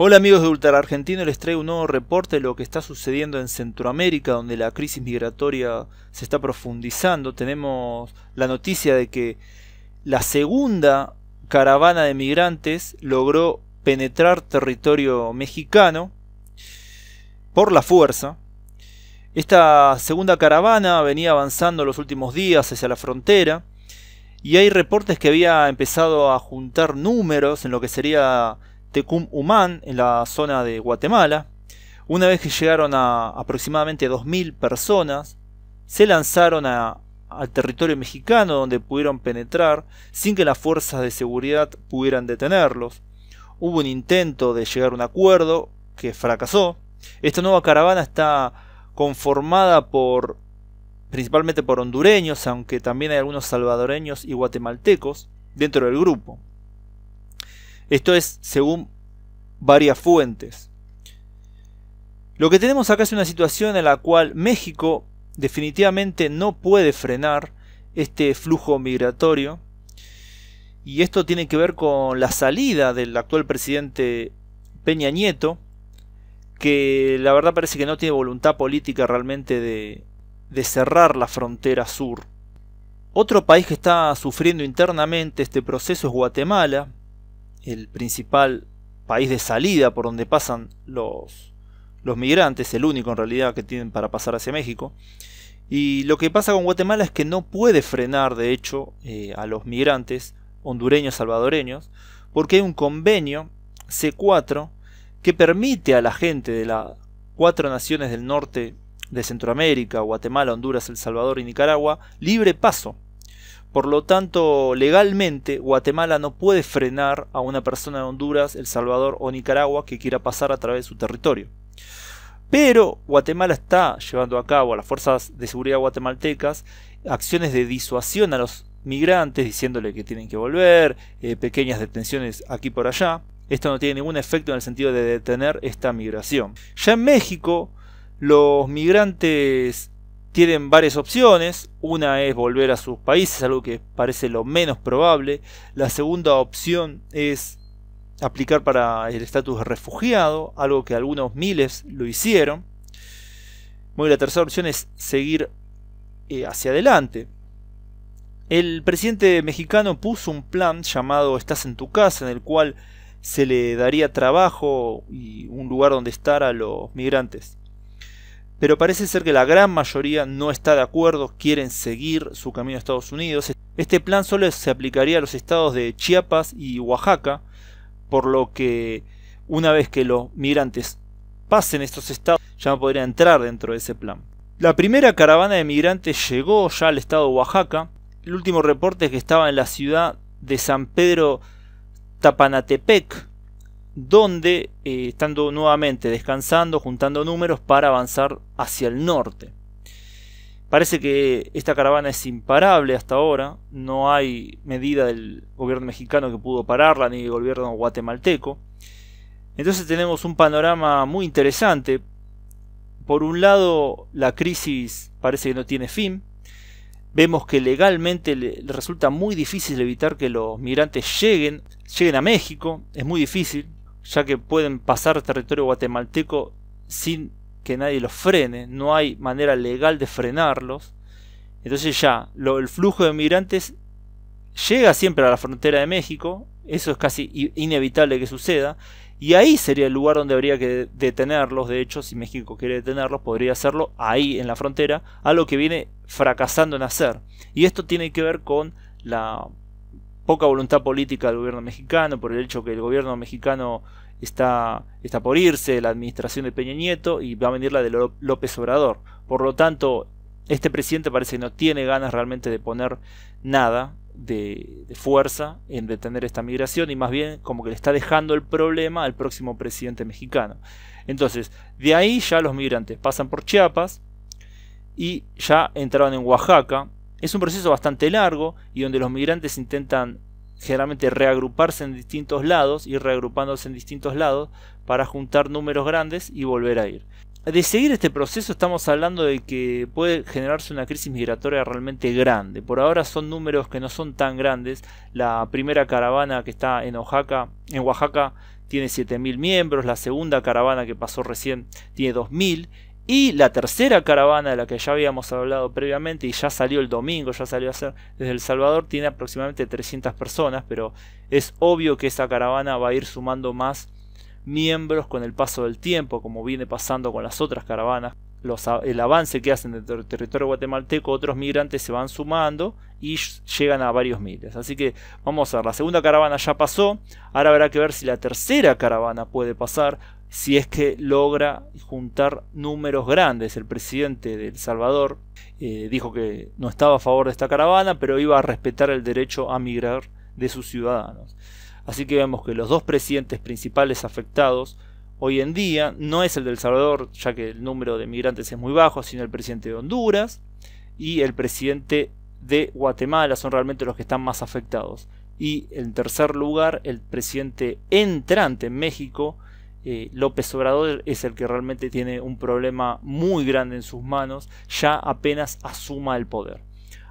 Hola amigos de Ultra Argentino, les traigo un nuevo reporte de lo que está sucediendo en Centroamérica, donde la crisis migratoria se está profundizando. Tenemos la noticia de que la segunda caravana de migrantes logró penetrar territorio mexicano por la fuerza. Esta segunda caravana venía avanzando los últimos días hacia la frontera y hay reportes que había empezado a juntar números en lo que sería Tecum Humán, en la zona de Guatemala. Una vez que llegaron a aproximadamente 2.000 personas, se lanzaron al territorio mexicano donde pudieron penetrar sin que las fuerzas de seguridad pudieran detenerlos. Hubo un intento de llegar a un acuerdo que fracasó. Esta nueva caravana está conformada por principalmente por hondureños, aunque también hay algunos salvadoreños y guatemaltecos dentro del grupo. Esto es según varias fuentes. Lo que tenemos acá es una situación en la cual México definitivamente no puede frenar este flujo migratorio. Y esto tiene que ver con la salida del actual presidente Peña Nieto, que la verdad parece que no tiene voluntad política realmente de, cerrar la frontera sur. Otro país que está sufriendo internamente este proceso es Guatemala, el principal país de salida por donde pasan los, los migrantes, el único en realidad que tienen para pasar hacia México. Y lo que pasa con Guatemala es que no puede frenar, de hecho, eh, a los migrantes hondureños salvadoreños, porque hay un convenio C4 que permite a la gente de las cuatro naciones del norte de Centroamérica, Guatemala, Honduras, El Salvador y Nicaragua, libre paso por lo tanto, legalmente Guatemala no puede frenar a una persona de Honduras, El Salvador o Nicaragua que quiera pasar a través de su territorio. Pero Guatemala está llevando a cabo a las fuerzas de seguridad guatemaltecas acciones de disuasión a los migrantes, diciéndole que tienen que volver, eh, pequeñas detenciones aquí por allá. Esto no tiene ningún efecto en el sentido de detener esta migración. Ya en México, los migrantes tienen varias opciones. Una es volver a sus países, algo que parece lo menos probable. La segunda opción es aplicar para el estatus de refugiado, algo que algunos miles lo hicieron. Muy la tercera opción es seguir eh, hacia adelante. El presidente mexicano puso un plan llamado Estás en tu casa, en el cual se le daría trabajo y un lugar donde estar a los migrantes pero parece ser que la gran mayoría no está de acuerdo, quieren seguir su camino a Estados Unidos. Este plan solo se aplicaría a los estados de Chiapas y Oaxaca, por lo que una vez que los migrantes pasen estos estados, ya no podrían entrar dentro de ese plan. La primera caravana de migrantes llegó ya al estado de Oaxaca. El último reporte es que estaba en la ciudad de San Pedro Tapanatepec, donde eh, estando nuevamente descansando, juntando números para avanzar hacia el norte. Parece que esta caravana es imparable hasta ahora, no hay medida del gobierno mexicano que pudo pararla, ni del gobierno guatemalteco. Entonces tenemos un panorama muy interesante. Por un lado, la crisis parece que no tiene fin. Vemos que legalmente le resulta muy difícil evitar que los migrantes lleguen, lleguen a México, es muy difícil, ya que pueden pasar territorio guatemalteco sin que nadie los frene, no hay manera legal de frenarlos. Entonces ya, lo, el flujo de migrantes llega siempre a la frontera de México, eso es casi inevitable que suceda, y ahí sería el lugar donde habría que detenerlos, de hecho, si México quiere detenerlos, podría hacerlo ahí en la frontera, Algo que viene fracasando en hacer. Y esto tiene que ver con la poca voluntad política del gobierno mexicano, por el hecho que el gobierno mexicano está, está por irse, la administración de Peña Nieto, y va a venir la de López Obrador. Por lo tanto, este presidente parece que no tiene ganas realmente de poner nada de, de, fuerza en detener esta migración y más bien como que le está dejando el problema al próximo presidente mexicano. Entonces, de ahí ya los migrantes pasan por Chiapas y ya entraron en Oaxaca, es un proceso bastante largo y donde los migrantes intentan generalmente reagruparse en distintos lados, y reagrupándose en distintos lados para juntar números grandes y volver a ir. De seguir este proceso estamos hablando de que puede generarse una crisis migratoria realmente grande. Por ahora son números que no son tan grandes. La primera caravana que está en Oaxaca, en Oaxaca tiene 7.000 miembros, la segunda caravana que pasó recién tiene 2.000 y la tercera caravana de la que ya habíamos hablado previamente y ya salió el domingo, ya salió a ser desde El Salvador, tiene aproximadamente 300 personas, pero es obvio que esa caravana va a ir sumando más miembros con el paso del tiempo, como viene pasando con las otras caravanas. el avance que hacen del territorio guatemalteco, otros migrantes se van sumando y llegan a varios miles. Así que vamos a ver, la segunda caravana ya pasó, ahora habrá que ver si la tercera caravana puede pasar si es que logra juntar números grandes. El presidente de El Salvador eh, dijo que no estaba a favor de esta caravana, pero iba a respetar el derecho a migrar de sus ciudadanos. Así que vemos que los dos presidentes principales afectados hoy en día no es el del Salvador, ya que el número de migrantes es muy bajo, sino el presidente de Honduras y el presidente de Guatemala son realmente los que están más afectados. Y en tercer lugar, el presidente entrante en México, eh, López Obrador es el que realmente tiene un problema muy grande en sus manos, ya apenas asuma el poder.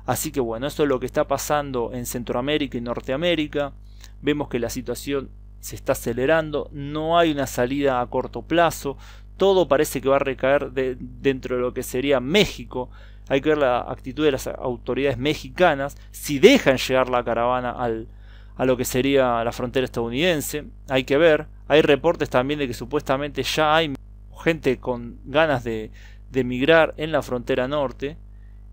Así que bueno, eso es lo que está pasando en Centroamérica y Norteamérica. Vemos que la situación se está acelerando, no hay una salida a corto plazo, todo parece que va a recaer dentro de lo que sería México. Hay que ver la actitud de las autoridades mexicanas, si dejan llegar la caravana al, a lo que sería la frontera estadounidense. Hay que ver. Hay reportes también de que supuestamente ya hay gente con ganas de, de migrar en la frontera norte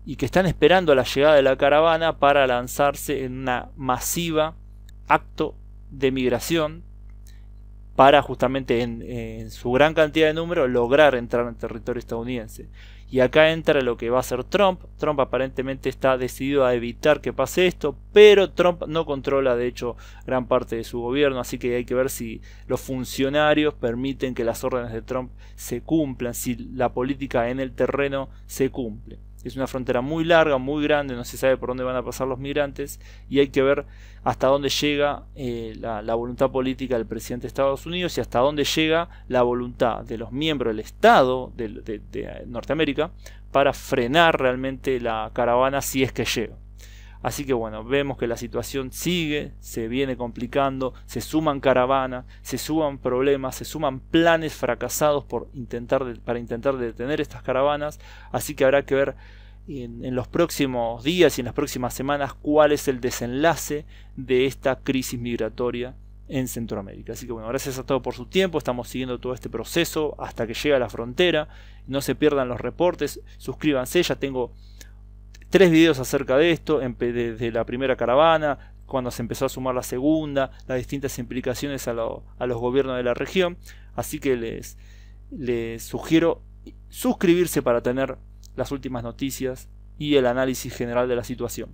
y que están esperando la llegada de la caravana para lanzarse en una masiva acto de migración para justamente en, su gran cantidad de números lograr entrar en territorio estadounidense. Y acá entra lo que va a hacer Trump. Trump aparentemente está decidido a evitar que pase esto, pero Trump no controla de hecho gran parte de su gobierno, así que hay que ver si los funcionarios permiten que las órdenes de Trump se cumplan, si la política en el terreno se cumple. Es una frontera muy larga, muy grande, no se sabe por dónde van a pasar los migrantes y hay que ver hasta dónde llega eh, la, voluntad política del presidente de Estados Unidos y hasta dónde llega la voluntad de los miembros del Estado de Norteamérica para frenar realmente la caravana si es que llega. Así que bueno, vemos que la situación sigue, se viene complicando, se suman caravanas, se suman problemas, se suman planes fracasados por intentar para intentar detener estas caravanas. Así que habrá que ver en, en, los próximos días y en las próximas semanas cuál es el desenlace de esta crisis migratoria en Centroamérica. Así que bueno, gracias a todos por su tiempo, estamos siguiendo todo este proceso hasta que llegue a la frontera, no se pierdan los reportes, suscríbanse, ya tengo tres videos acerca de esto, desde la primera caravana, cuando se empezó a sumar la segunda, las distintas implicaciones a, a los gobiernos de la región. Así que les, les sugiero suscribirse para tener las últimas noticias y el análisis general de la situación.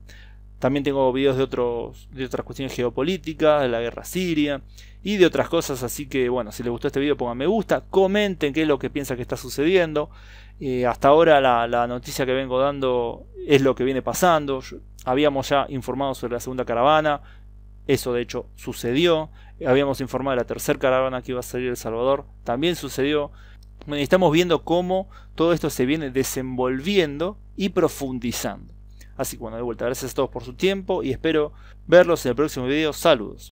También tengo videos de, otros, de otras cuestiones geopolíticas, de la guerra siria y de otras cosas. Así que bueno, si les gustó este video pongan me gusta, comenten qué es lo que piensan que está sucediendo. Eh, hasta ahora la, noticia que vengo dando es lo que viene pasando. habíamos ya informado sobre la segunda caravana, eso de hecho sucedió. Habíamos informado de la tercera caravana que iba a salir El Salvador, también sucedió. estamos viendo cómo todo esto se viene desenvolviendo y profundizando. Así que bueno, de vuelta, gracias a todos por su tiempo y espero verlos en el próximo video. Saludos.